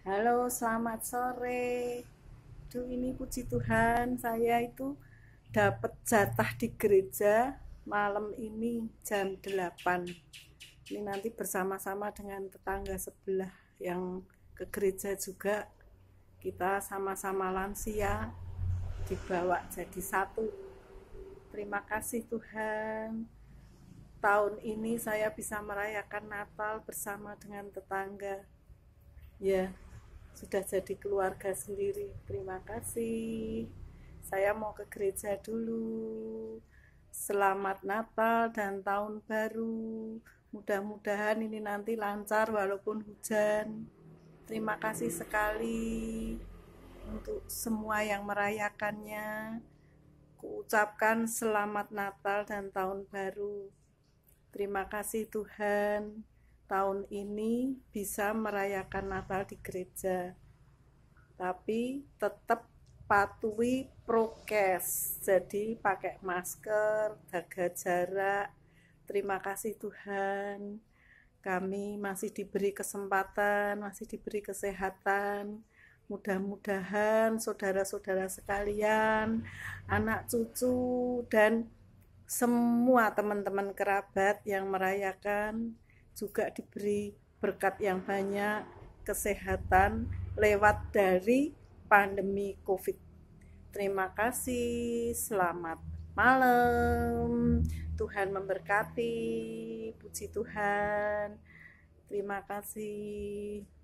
Halo, selamat sore. Duh, ini puji Tuhan, saya itu dapat jatah di gereja malam ini jam 8. Ini nanti bersama-sama dengan tetangga sebelah yang ke gereja juga. Kita sama-sama lansia dibawa jadi satu. Terima kasih Tuhan. Tahun ini saya bisa merayakan Natal bersama dengan tetangga. Ya, sudah jadi keluarga sendiri. Terima kasih. Saya mau ke gereja dulu. Selamat Natal dan Tahun Baru. Mudah-mudahan ini nanti lancar walaupun hujan. Terima kasih sekali untuk semua yang merayakannya. Kuucapkan selamat Natal dan Tahun Baru. Terima kasih Tuhan tahun ini bisa merayakan Natal di gereja, tapi tetap patuhi prokes, jadi pakai masker, jaga jarak. Terima kasih Tuhan, kami masih diberi kesempatan, masih diberi kesehatan. Mudah-mudahan saudara-saudara sekalian, anak cucu, dan semua teman-teman kerabat yang merayakan juga diberi berkat yang banyak, kesehatan lewat dari pandemi COVID. Terima kasih, selamat malam. Tuhan memberkati, puji Tuhan. Terima kasih.